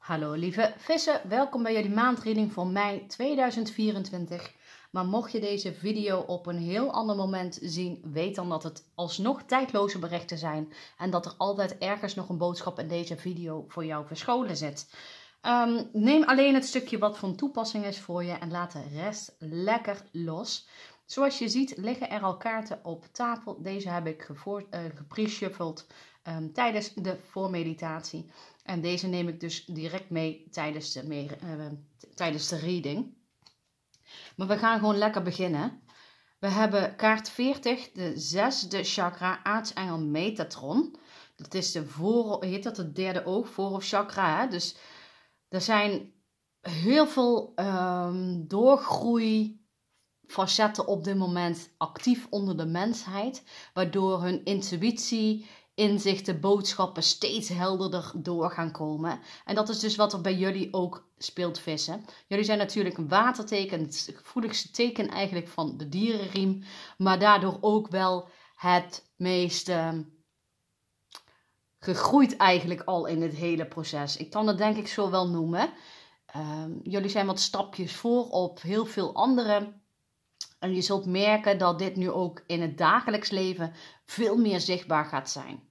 Hallo lieve vissen, welkom bij jullie maandreading voor mei 2024. Maar mocht je deze video op een heel ander moment zien, weet dan dat het alsnog tijdloze berichten zijn en dat er altijd ergens nog een boodschap in deze video voor jou verscholen zit. Ehm, neem alleen het stukje wat van toepassing is voor je en laat de rest lekker los. Zoals je ziet liggen er al kaarten op tafel. Deze heb ik gevoor, eh, ehm, tijdens de voormeditatie. En deze neem ik dus direct mee tijdens de, eh, tijdens de reading. Maar we gaan gewoon lekker beginnen. We hebben kaart 40, de zesde chakra, aartsengel Metatron. Dat is de voor, heet dat het derde oog, voorhoofdchakra. Dus er zijn heel veel ehm, doorgroei facetten op dit moment actief onder de mensheid. Waardoor hun intuïtie, inzichten, boodschappen steeds helderder door gaan komen. En dat is dus wat er bij jullie ook speelt vissen. Jullie zijn natuurlijk een waterteken, het gevoeligste teken eigenlijk van de dierenriem, maar daardoor ook wel het meest ehm, gegroeid eigenlijk al in het hele proces. Ik kan het denk ik zo wel noemen. Ehm, jullie zijn wat stapjes voor op heel veel anderen. En je zult merken dat dit nu ook in het dagelijks leven veel meer zichtbaar gaat zijn.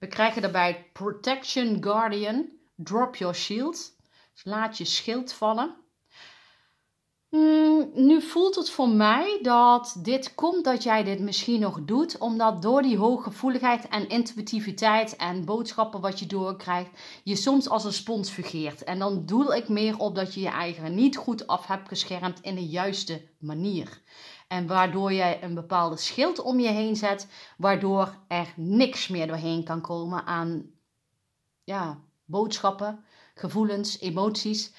We krijgen daarbij Protection Guardian, Drop Your Shield. Dus laat je schild vallen. Hmm, nu voelt het voor mij dat dit komt dat jij dit misschien nog doet, omdat door die hooggevoeligheid en intuïtiviteit en boodschappen wat je doorkrijgt, je soms als een spons fungeert. En dan doel ik meer op dat je je eigen niet goed af hebt geschermd in de juiste manier. En waardoor jij een bepaalde schild om je heen zet, waardoor er niks meer doorheen kan komen aan ja, boodschappen, gevoelens, emoties.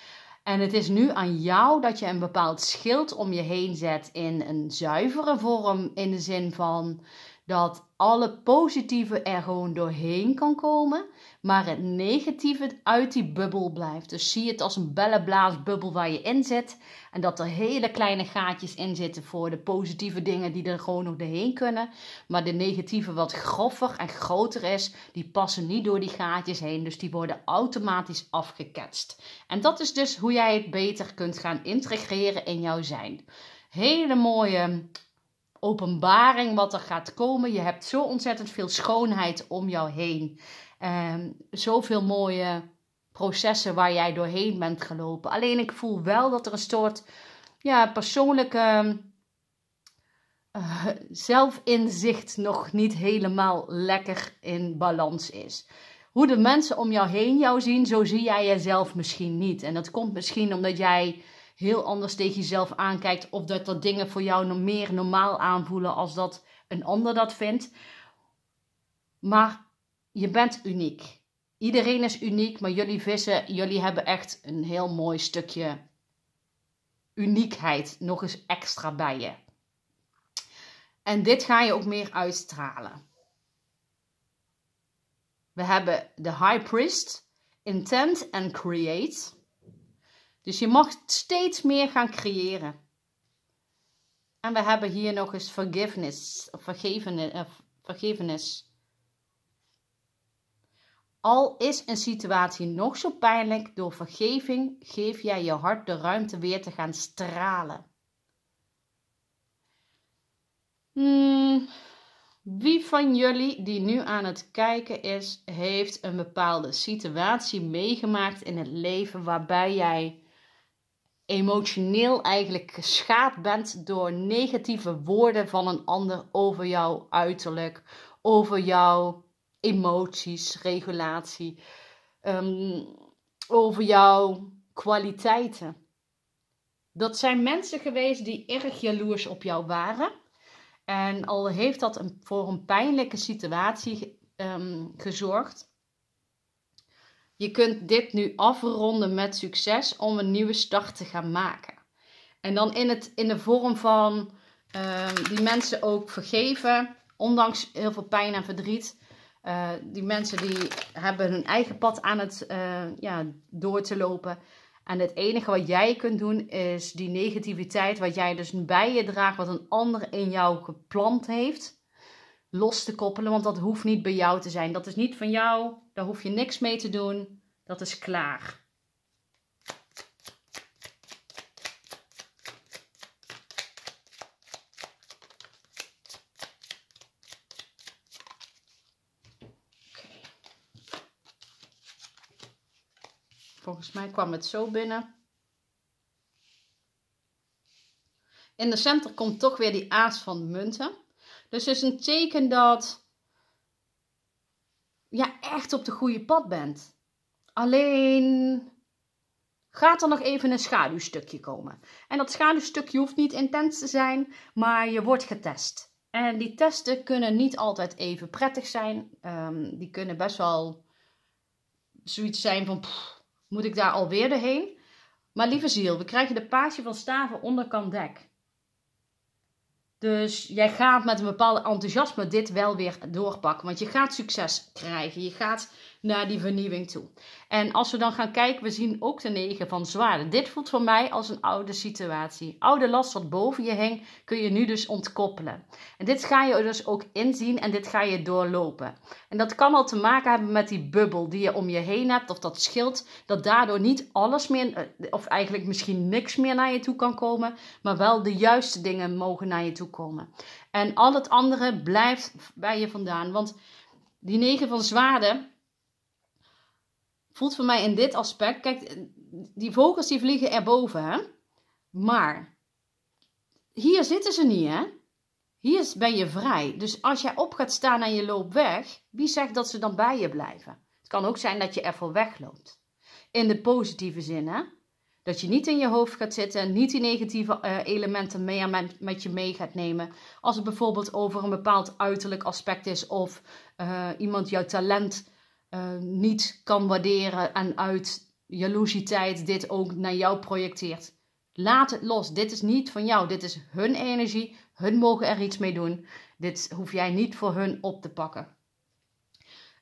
En het is nu aan jou dat je een bepaald schild om je heen zet in een zuivere vorm, in de zin van dat alle positieve er gewoon doorheen kan komen, maar het negatieve uit die bubbel blijft. Dus zie het als een bellenblaasbubbel waar je in zit en dat er hele kleine gaatjes in zitten voor de positieve dingen die er gewoon nog doorheen kunnen, maar de negatieve wat groffer en groter is, die passen niet door die gaatjes heen, dus die worden automatisch afgeketst. En dat is dus hoe jij het beter kunt gaan integreren in jouw zijn. Hele mooie openbaring wat er gaat komen. Je hebt zo ontzettend veel schoonheid om jou heen. Um, zoveel mooie processen waar jij doorheen bent gelopen. Alleen ik voel wel dat er een soort ja, persoonlijke uh, zelfinzicht nog niet helemaal lekker in balans is. Hoe de mensen om jou heen jou zien, zo zie jij jezelf misschien niet. En dat komt misschien omdat jij heel anders tegen jezelf aankijkt. Of dat dat dingen voor jou nog meer normaal aanvoelen als dat een ander dat vindt. Maar je bent uniek. Iedereen is uniek, maar jullie vissen, jullie hebben echt een heel mooi stukje uniekheid nog eens extra bij je. En dit ga je ook meer uitstralen. We hebben de High Priest, Intent and Create. Dus je mag steeds meer gaan creëren. En we hebben hier nog eens forgiveness, vergevenis, Al is een situatie nog zo pijnlijk, door vergeving geef jij je hart de ruimte weer te gaan stralen. Hmm, wie van jullie die nu aan het kijken is, heeft een bepaalde situatie meegemaakt in het leven waarbij jij emotioneel eigenlijk geschaad bent door negatieve woorden van een ander over jouw uiterlijk, over jouw emoties, regulatie, ehm, over jouw kwaliteiten. Dat zijn mensen geweest die erg jaloers op jou waren. En al heeft dat een, voor een pijnlijke situatie ehm, gezorgd, je kunt dit nu afronden met succes om een nieuwe start te gaan maken. En dan in, het, in de vorm van ehm, die mensen ook vergeven, ondanks heel veel pijn en verdriet. Eh, die mensen die hebben hun eigen pad aan het uh, ja, door te lopen. En het enige wat jij kunt doen is die negativiteit, wat jij dus bij je draagt, wat een ander in jou geplant heeft, los te koppelen, want dat hoeft niet bij jou te zijn. Dat is niet van jou, daar hoef je niks mee te doen. Dat is klaar. Volgens mij kwam het zo binnen. In de center komt toch weer die aas van munten. Dus het is een teken dat je echt op de goede pad bent. Alleen gaat er nog even een schaduwstukje komen. En dat schaduwstukje hoeft niet intens te zijn, maar je wordt getest. En die testen kunnen niet altijd even prettig zijn. Ehm, die kunnen best wel zoiets zijn van, moet ik daar alweer doorheen? Maar lieve ziel, we krijgen de paasje van staven onderkant dek. Dus jij gaat met een bepaald enthousiasme dit wel weer doorpakken. Want je gaat succes krijgen. Je gaat naar die vernieuwing toe. En als we dan gaan kijken, we zien ook de negen van zwaarden. Dit voelt voor mij als een oude situatie. Oude last wat boven je hing, kun je nu dus ontkoppelen. En dit ga je dus ook inzien en dit ga je doorlopen. En dat kan al te maken hebben met die bubbel die je om je heen hebt, of dat schild, dat daardoor niet alles meer, eh, of eigenlijk misschien niks meer naar je toe kan komen, maar wel de juiste dingen mogen naar je toe komen. En al het andere blijft bij je vandaan. Want die negen van zwaarden voelt voor mij in dit aspect. Kijk, die vogels die vliegen erboven, hè? Maar hier zitten ze niet, hè? Hier ben je vrij. Dus als jij op gaat staan en je loopt weg, wie zegt dat ze dan bij je blijven? Het kan ook zijn dat je ervoor wegloopt. In de positieve zin, hè? Dat je niet in je hoofd gaat zitten en niet die negatieve eh, elementen mee met, je mee gaat nemen. Als het bijvoorbeeld over een bepaald uiterlijk aspect is of eh, iemand jouw talent eh, niet kan waarderen en uit jaloezietijd dit ook naar jou projecteert. Laat het los. Dit is niet van jou. Dit is hun energie. Hun mogen er iets mee doen. Dit hoef jij niet voor hun op te pakken.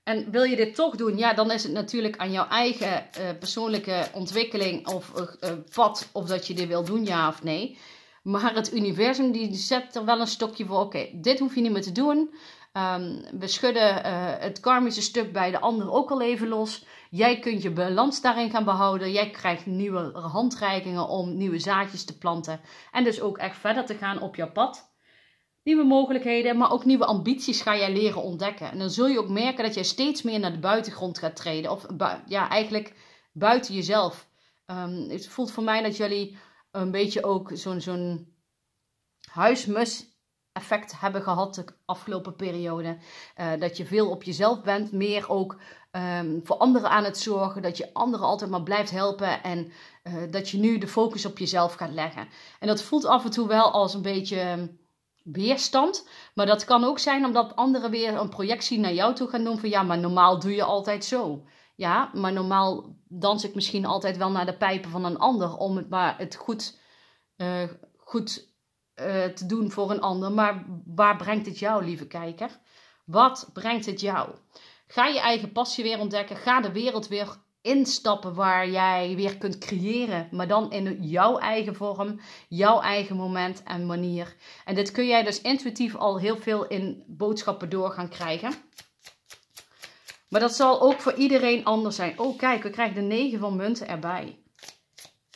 En wil je dit toch doen, ja, dan is het natuurlijk aan jouw eigen eh, persoonlijke ontwikkeling of uh, eh, pad eh, of dat je dit wil doen, ja of nee. Maar het universum die zet er wel een stokje voor. Oké, dit hoef je niet meer te doen. Ehm, we schudden het karmische stuk bij de ander ook al even los. Jij kunt je balans daarin gaan behouden. Jij krijgt nieuwe handreikingen om nieuwe zaadjes te planten. En dus ook echt verder te gaan op jouw pad. Nieuwe mogelijkheden, maar ook nieuwe ambities ga jij leren ontdekken. En dan zul je ook merken dat jij steeds meer naar de buitengrond gaat treden. Of ja, eigenlijk buiten jezelf. Ehm, het voelt voor mij dat jullie een beetje ook zo'n zo'n huismus effect hebben gehad de afgelopen periode. Eh, dat je veel op jezelf bent, meer ook ehm, voor anderen aan het zorgen, dat je anderen altijd maar blijft helpen en eh, dat je nu de focus op jezelf gaat leggen. En dat voelt af en toe wel als een beetje ehm, weerstand. Maar dat kan ook zijn omdat anderen weer een projectie naar jou toe gaan doen van ja, maar normaal doe je altijd zo. Ja, maar normaal dans ik misschien altijd wel naar de pijpen van een ander om het maar het goed, eh, goed eh, te doen voor een ander. Maar waar brengt het jou, lieve kijker? Wat brengt het jou? Ga je eigen passie weer ontdekken. Ga de wereld weer instappen waar jij weer kunt creëren, maar dan in jouw eigen vorm, jouw eigen moment en manier. En dit kun jij dus intuïtief al heel veel in boodschappen door gaan krijgen. Maar dat zal ook voor iedereen anders zijn. Oh, kijk, we krijgen de 9 van munten erbij.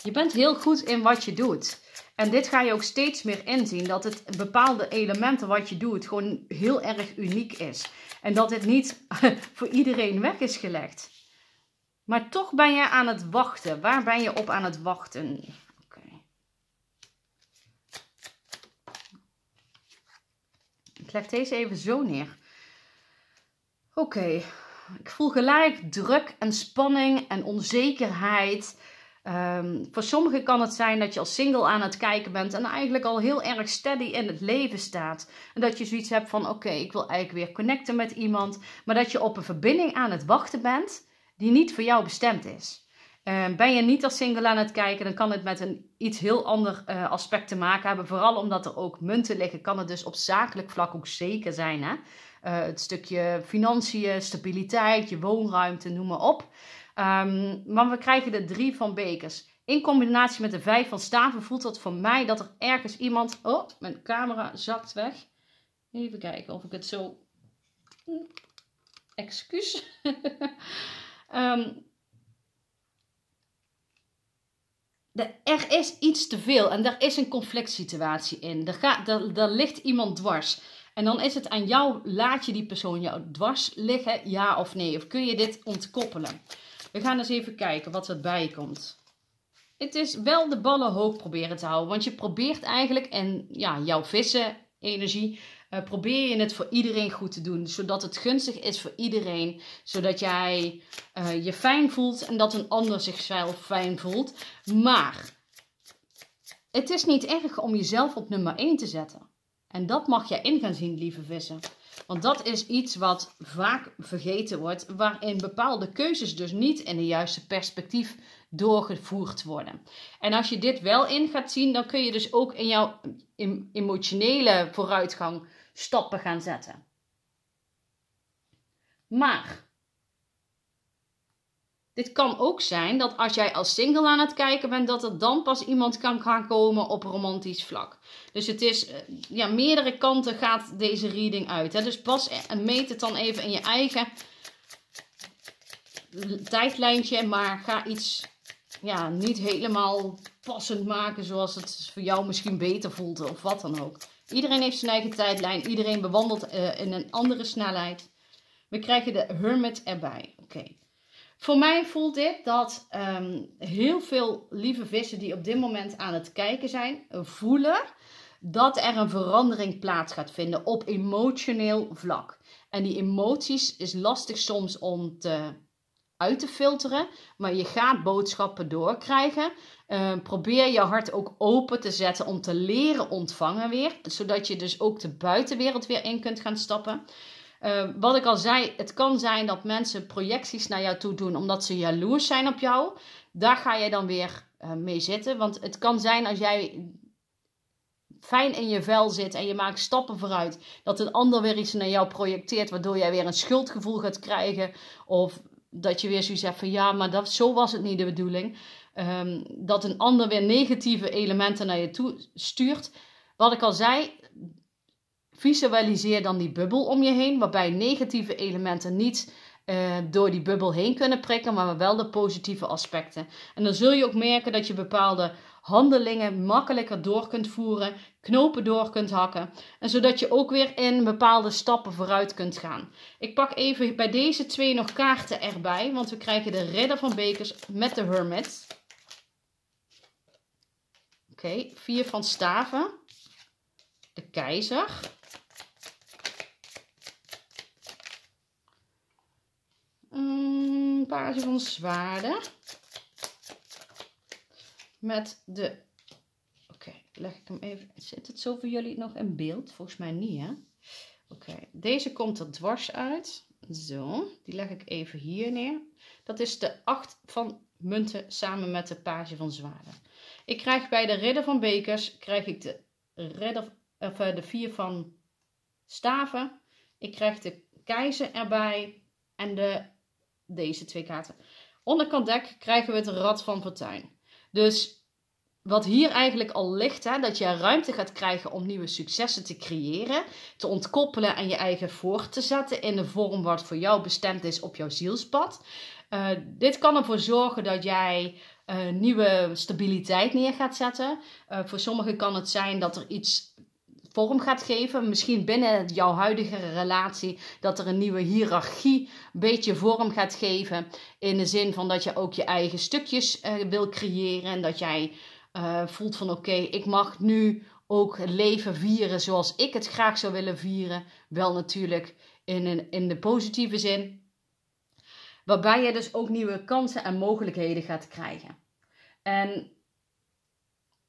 Je bent heel goed in wat je doet. En dit ga je ook steeds meer inzien. Dat het bepaalde elementen wat je doet gewoon heel erg uniek is. En dat het niet voor iedereen weg is gelegd. Maar toch ben je aan het wachten. Waar ben je op aan het wachten? Oké. Ik leg deze even zo neer. Oké. Ik voel gelijk druk en spanning en onzekerheid. Ehm, voor sommigen kan het zijn dat je als single aan het kijken bent en eigenlijk al heel erg steady in het leven staat. En dat je zoiets hebt van: oké, ik wil eigenlijk weer connecten met iemand, maar dat je op een verbinding aan het wachten bent die niet voor jou bestemd is. Ehm, ben je niet als single aan het kijken, dan kan het met een iets heel ander eh, aspect te maken hebben. Vooral omdat er ook munten liggen, kan het dus op zakelijk vlak ook zeker zijn. Hè? Eh, het stukje financiën, stabiliteit, je woonruimte, noem maar op. Ehm, maar we krijgen de drie van bekers. In combinatie met de vijf van staven voelt dat voor mij dat er ergens iemand... Oh, mijn camera zakt weg. Even kijken of ik het zo... Hm, excuus. Um, er is iets te veel en er is een conflict situatie in. Er, er, ligt iemand dwars. En dan is het aan jou, laat je die persoon jou dwars liggen, ja of nee? Of kun je dit ontkoppelen? We gaan eens even kijken wat erbij komt. Het is wel de ballen hoog proberen te houden, want je probeert eigenlijk, en ja, jouw vissen energie eh, probeer je het voor iedereen goed te doen. Zodat het gunstig is voor iedereen. Zodat jij eh, je fijn voelt en dat een ander zichzelf fijn voelt. Maar het is niet erg om jezelf op nummer 1 te zetten. En dat mag jij in gaan zien, lieve vissen. Want dat is iets wat vaak vergeten wordt, waarin bepaalde keuzes dus niet in de juiste perspectief doorgevoerd worden. En als je dit wel in gaat zien, dan kun je dus ook in jouw emotionele vooruitgang stappen gaan zetten. Maar dit kan ook zijn dat als jij als single aan het kijken bent, dat er dan pas iemand kan gaan komen op romantisch vlak. Dus het is, eh, ja, meerdere kanten gaat deze reading uit. Hè? Dus pas e-, en meet het dan even in je eigen tijdlijntje, maar ga iets, ja, niet helemaal passend maken zoals het voor jou misschien beter voelt of wat dan ook. Iedereen heeft zijn eigen tijdlijn. Iedereen bewandelt eh, in een andere snelheid. We krijgen de hermit erbij. Oké. Voor mij voelt dit dat ehm, heel veel lieve vissen die op dit moment aan het kijken zijn, eh, voelen dat er een verandering plaats gaat vinden op emotioneel vlak. En die emoties is lastig soms om te uit te filteren. Maar je gaat boodschappen doorkrijgen. Ehm, probeer je hart ook open te zetten om te leren ontvangen weer. Zodat je dus ook de buitenwereld weer in kunt gaan stappen. Ehm, wat ik al zei, het kan zijn dat mensen projecties naar jou toe doen omdat ze jaloers zijn op jou. Daar ga je dan weer ehm, mee zitten. Want het kan zijn als jij fijn in je vel zit en je maakt stappen vooruit, dat een ander weer iets naar jou projecteert, waardoor jij weer een schuldgevoel gaat krijgen. Of dat je weer zoiets hebt van ja, maar dat, zo was het niet de bedoeling. Ehm, dat een ander weer negatieve elementen naar je toe stuurt. Wat ik al zei, visualiseer dan die bubbel om je heen, waarbij negatieve elementen niet eh, door die bubbel heen kunnen prikken, maar wel de positieve aspecten. En dan zul je ook merken dat je bepaalde handelingen makkelijker door kunt voeren, knopen door kunt hakken en zodat je ook weer in bepaalde stappen vooruit kunt gaan. Ik pak even bij deze twee nog kaarten erbij, want we krijgen de Ridder van Bekers met de Hermit. Oké, vier van staven. De keizer. Mm, paar van zwaarden met de... Oké, leg ik hem even... Zit het zo voor jullie nog in beeld? Volgens mij niet, hè? Oké, deze komt er dwars uit. Zo, die leg ik even hier neer. Dat is de 8 van munten samen met de page van zwaarden. Ik krijg bij de ridder van bekers, krijg ik de, ridder, of eh, de 4 van staven. Ik krijg de keizer erbij en de, deze twee kaarten. Onderkant dek krijgen we het rad van fortuin. Dus wat hier eigenlijk al ligt, hè, dat jij ruimte gaat krijgen om nieuwe successen te creëren, te ontkoppelen en je eigen voort te zetten in de vorm wat voor jou bestemd is op jouw zielspad. Eh, dit kan ervoor zorgen dat jij eh, nieuwe stabiliteit neer gaat zetten. Eh, voor sommigen kan het zijn dat er iets vorm gaat geven. Misschien binnen jouw huidige relatie dat er een nieuwe hiërarchie een beetje vorm gaat geven. In de zin van dat je ook je eigen stukjes eh, wil creëren. En dat jij eh, voelt van oké, ik mag nu ook het leven vieren zoals ik het graag zou willen vieren. Wel natuurlijk in, een, in de positieve zin. Waarbij je dus ook nieuwe kansen en mogelijkheden gaat krijgen. En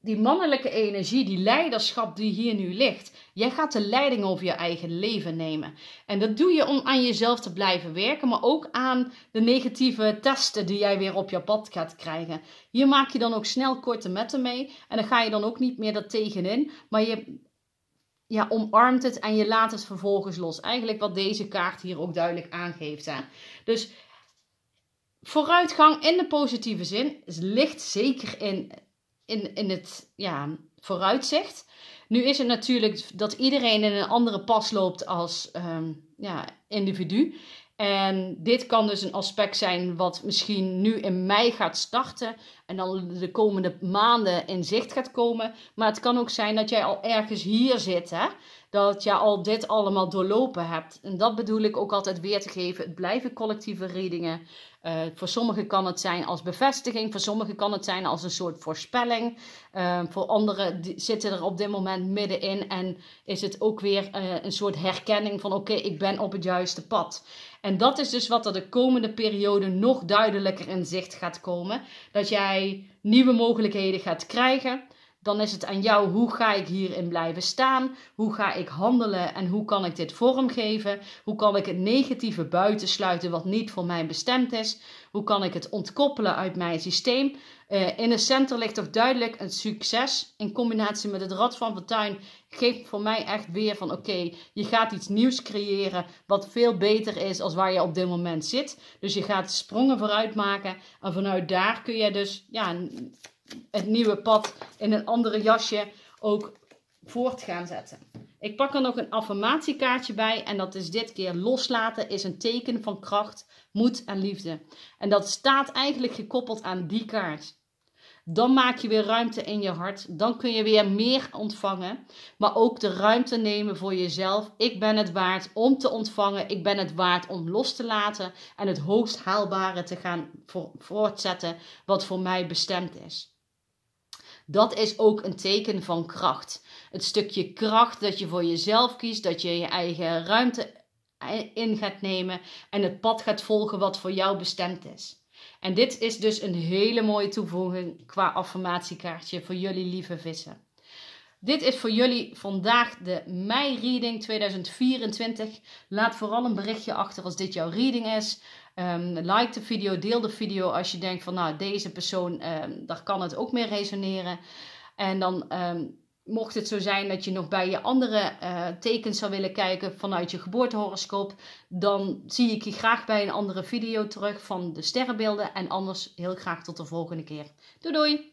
die mannelijke energie, die leiderschap die hier nu ligt. Jij gaat de leiding over je eigen leven nemen. En dat doe je om aan jezelf te blijven werken, maar ook aan de negatieve testen die jij weer op je pad gaat krijgen. Hier maak je dan ook snel korte metten mee en dan ga je dan ook niet meer dat tegenin, maar je ja, omarmt het en je laat het vervolgens los. Eigenlijk wat deze kaart hier ook duidelijk aangeeft. Hè? Dus vooruitgang in de positieve zin ligt zeker in in, in het ja, vooruitzicht. Nu is het natuurlijk dat iedereen in een andere pas loopt als ehm, ja, individu. En dit kan dus een aspect zijn wat misschien nu in mei gaat starten en dan de komende maanden in zicht gaat komen. Maar het kan ook zijn dat jij al ergens hier zit, hè? dat je al dit allemaal doorlopen hebt. En dat bedoel ik ook altijd weer te geven. Het blijven collectieve readingen. Eh, voor sommigen kan het zijn als bevestiging, voor sommigen kan het zijn als een soort voorspelling. Eh, voor anderen zitten er op dit moment middenin en is het ook weer eh, een soort herkenning van oké, ik ben op het juiste pad. En dat is dus wat er de komende periode nog duidelijker in zicht gaat komen. Dat jij nieuwe mogelijkheden gaat krijgen dan is het aan jou hoe ga ik hierin blijven staan, hoe ga ik handelen en hoe kan ik dit vormgeven, hoe kan ik het negatieve buitensluiten wat niet voor mij bestemd is, hoe kan ik het ontkoppelen uit mijn systeem. Eh, in het center ligt toch duidelijk een succes in combinatie met het Rad van Fortuin geeft voor mij echt weer van oké, je gaat iets nieuws creëren wat veel beter is als waar je op dit moment zit. Dus je gaat sprongen vooruit maken en vanuit daar kun je dus ja, het nieuwe pad in een andere jasje ook voort gaan zetten. Ik pak er nog een affirmatiekaartje bij en dat is dit keer loslaten is een teken van kracht, moed en liefde. En dat staat eigenlijk gekoppeld aan die kaart. Dan maak je weer ruimte in je hart. Dan kun je weer meer ontvangen. Maar ook de ruimte nemen voor jezelf. Ik ben het waard om te ontvangen. Ik ben het waard om los te laten. En het hoogst haalbare te gaan voortzetten wat voor mij bestemd is. Dat is ook een teken van kracht. Het stukje kracht dat je voor jezelf kiest, dat je je eigen ruimte in gaat nemen en het pad gaat volgen wat voor jou bestemd is. En dit is dus een hele mooie toevoeging qua affirmatiekaartje voor jullie lieve vissen. Dit is voor jullie vandaag de mei reading 2024. Laat vooral een berichtje achter als dit jouw reading is. Ehm, like de video, deel de video als je denkt van nou deze persoon, ehm, daar kan het ook mee resoneren. En dan ehm, mocht het zo zijn dat je nog bij je andere uh, tekens zou willen kijken vanuit je geboortehoroscoop, dan zie ik je graag bij een andere video terug van de sterrenbeelden. En anders heel graag tot de volgende keer. Doei doei!